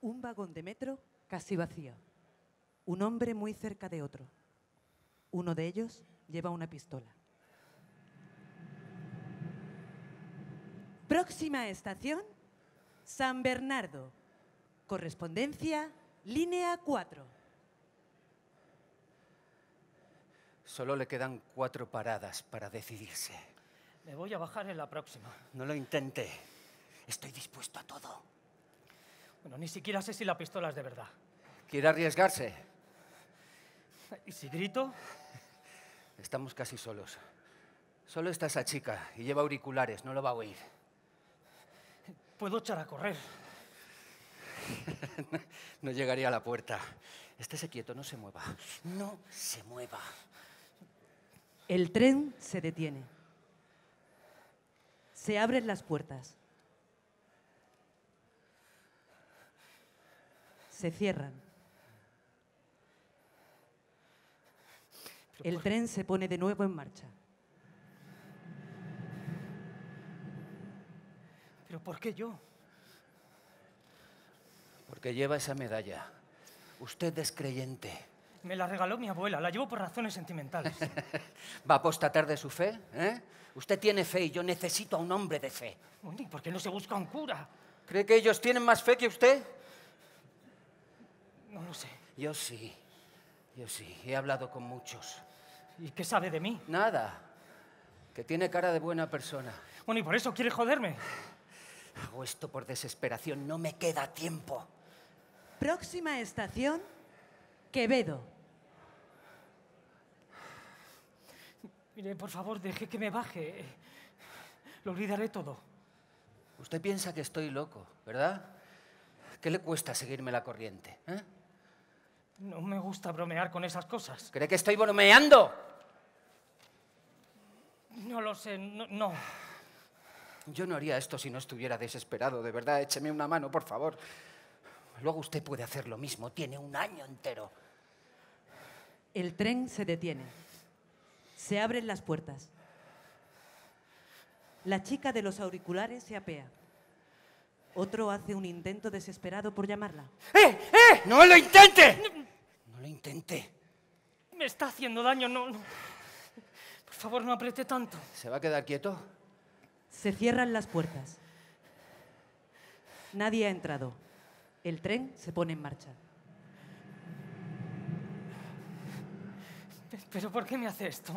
un vagón de metro casi vacío, un hombre muy cerca de otro. Uno de ellos lleva una pistola. Próxima estación, San Bernardo. Correspondencia, línea 4. Solo le quedan cuatro paradas para decidirse. Me voy a bajar en la próxima. No lo intente. Estoy dispuesto a todo. Bueno, ni siquiera sé si la pistola es de verdad. ¿Quiere arriesgarse? ¿Y si grito? Estamos casi solos. Solo está esa chica y lleva auriculares, no lo va a oír. Puedo echar a correr. no llegaría a la puerta. Estése quieto, no se mueva. No se mueva. El tren se detiene. Se abren las puertas. se cierran. El tren se pone de nuevo en marcha. ¿Pero por qué yo? Porque lleva esa medalla. Usted es creyente. Me la regaló mi abuela, la llevo por razones sentimentales. ¿Va a apostatar de su fe? Eh? Usted tiene fe y yo necesito a un hombre de fe. ¿Y por qué no se busca un cura? ¿Cree que ellos tienen más fe que usted? No lo sé. Yo sí. Yo sí. He hablado con muchos. ¿Y qué sabe de mí? Nada. Que tiene cara de buena persona. Bueno, ¿y por eso quiere joderme? Hago esto por desesperación. No me queda tiempo. Próxima estación, Quevedo. Mire, por favor, deje que me baje. Lo olvidaré todo. Usted piensa que estoy loco, ¿verdad? ¿Qué le cuesta seguirme la corriente? Eh? No me gusta bromear con esas cosas. ¿Cree que estoy bromeando? No lo sé, no. no. Yo no haría esto si no estuviera desesperado, de verdad, écheme una mano, por favor. Luego usted puede hacer lo mismo, tiene un año entero. El tren se detiene. Se abren las puertas. La chica de los auriculares se apea. Otro hace un intento desesperado por llamarla. ¡Eh! ¡Eh! ¡No lo intente! No, lo intente. Me está haciendo daño, no, no. Por favor, no apriete tanto. ¿Se va a quedar quieto? Se cierran las puertas. Nadie ha entrado. El tren se pone en marcha. ¿Pero por qué me hace esto?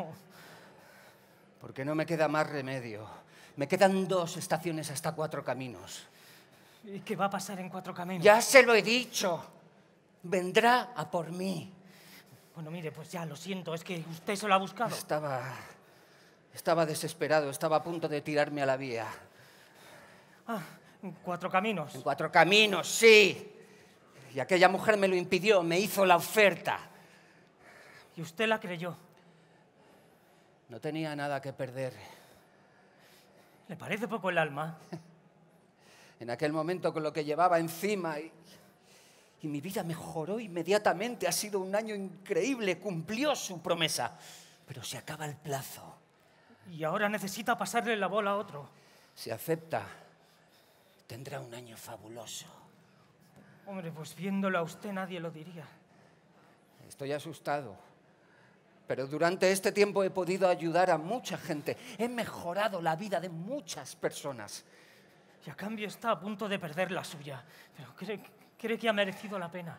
Porque no me queda más remedio. Me quedan dos estaciones hasta cuatro caminos. ¿Y qué va a pasar en Cuatro Caminos? Ya se lo he dicho. Vendrá a por mí. Bueno, mire, pues ya lo siento, es que usted se lo ha buscado. Estaba. Estaba desesperado, estaba a punto de tirarme a la vía. Ah, en Cuatro Caminos. En Cuatro Caminos, sí. Y aquella mujer me lo impidió, me hizo la oferta. ¿Y usted la creyó? No tenía nada que perder. ¿Le parece poco el alma? en aquel momento con lo que llevaba encima. Y, mi vida mejoró inmediatamente. Ha sido un año increíble, cumplió su promesa. Pero se acaba el plazo. Y ahora necesita pasarle la bola a otro. Si acepta, tendrá un año fabuloso. Hombre, pues viéndolo a usted nadie lo diría. Estoy asustado. Pero durante este tiempo he podido ayudar a mucha gente. He mejorado la vida de muchas personas y a cambio está a punto de perder la suya. Pero cree, que ha merecido la pena.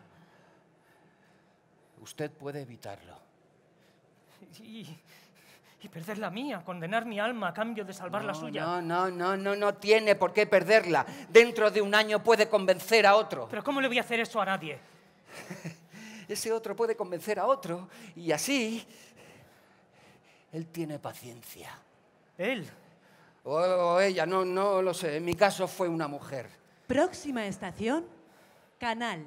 Usted puede evitarlo. Y, perder la mía, condenar mi alma a cambio de salvar la suya. No, no, no, no, no tiene por qué perderla. Dentro de un año puede convencer a otro. Pero ¿cómo le voy a hacer eso a nadie? Ese otro puede convencer a otro y así él tiene paciencia. Él o ella, no, no lo sé. En mi caso fue una mujer. Próxima estación, Canal.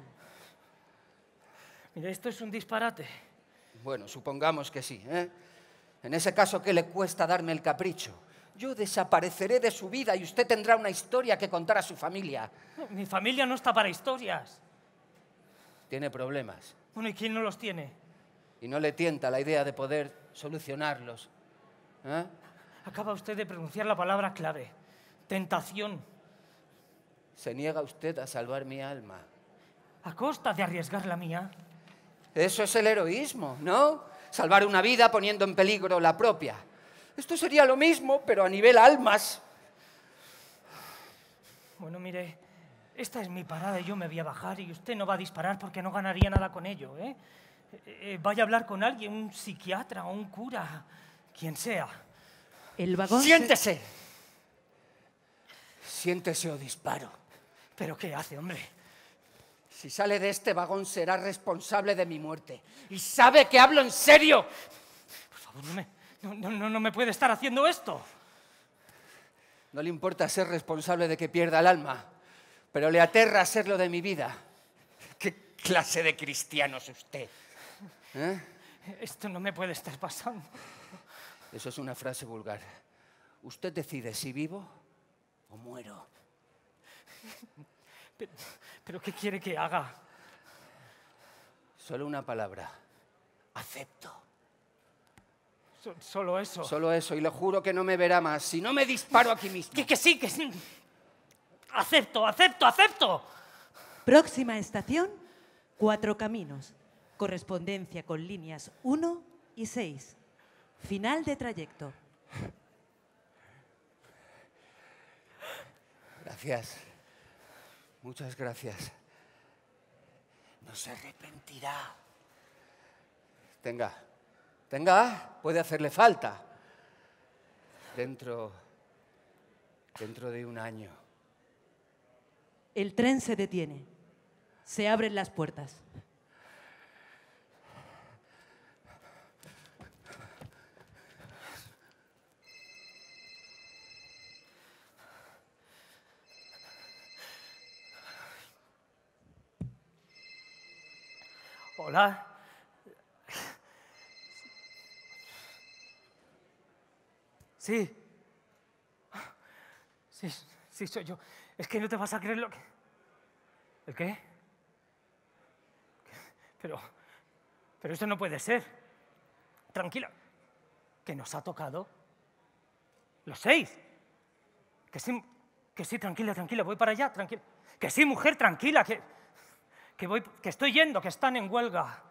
Mira, esto es un disparate. Bueno, supongamos que sí. ¿eh? En ese caso, ¿qué le cuesta darme el capricho? Yo desapareceré de su vida y usted tendrá una historia que contar a su familia. mi familia no está para historias. Tiene problemas. Bueno, ¿y quién no los tiene? Y no le tienta la idea de poder solucionarlos. ¿Eh? Acaba usted de pronunciar la palabra clave. Tentación. Se niega usted a salvar mi alma. A costa de arriesgar la mía. Eso es el heroísmo, ¿no? Salvar una vida poniendo en peligro la propia. Esto sería lo mismo, pero a nivel almas. Bueno, mire, esta es mi parada y yo me voy a bajar y usted no va a disparar porque no ganaría nada con ello, ¿eh? eh, eh vaya a hablar con alguien, un psiquiatra o un cura, quien sea. El vagón. ¡Siéntese! Siéntese o disparo. ¿Pero qué hace, hombre? Si sale de este vagón será responsable de mi muerte. Y sabe que hablo en serio. Por favor, no me, no, no, me puede estar haciendo esto. No le importa ser responsable de que pierda el alma, pero le aterra lo de mi vida. ¿Qué clase de cristiano es usted? ¿Eh? Esto no me puede estar pasando. Eso es una frase vulgar. Usted decide si vivo o muero. Pero, ¿qué quiere que haga? Solo una palabra. Acepto. solo eso. Solo eso, y le juro que no me verá más. Si no me disparo aquí mismo. Que, que sí, que sí. Acepto, acepto, acepto. Próxima estación, Cuatro Caminos. Correspondencia con líneas 1 y 6. Final de trayecto. Gracias. Muchas gracias. No se arrepentirá. Tenga, tenga, puede hacerle falta. Dentro, dentro de un año. El tren se detiene. Se abren las puertas. Hola. Sí. Sí, soy yo. Es que no te vas a creer lo que... ¿El qué? Pero... Pero esto no puede ser. Tranquila. Que nos ha tocado los seis. Que sí, que sí, tranquila, tranquila, voy para allá, tranquila. Que sí, mujer, tranquila, que que, voy, que estoy yendo, que están en huelga.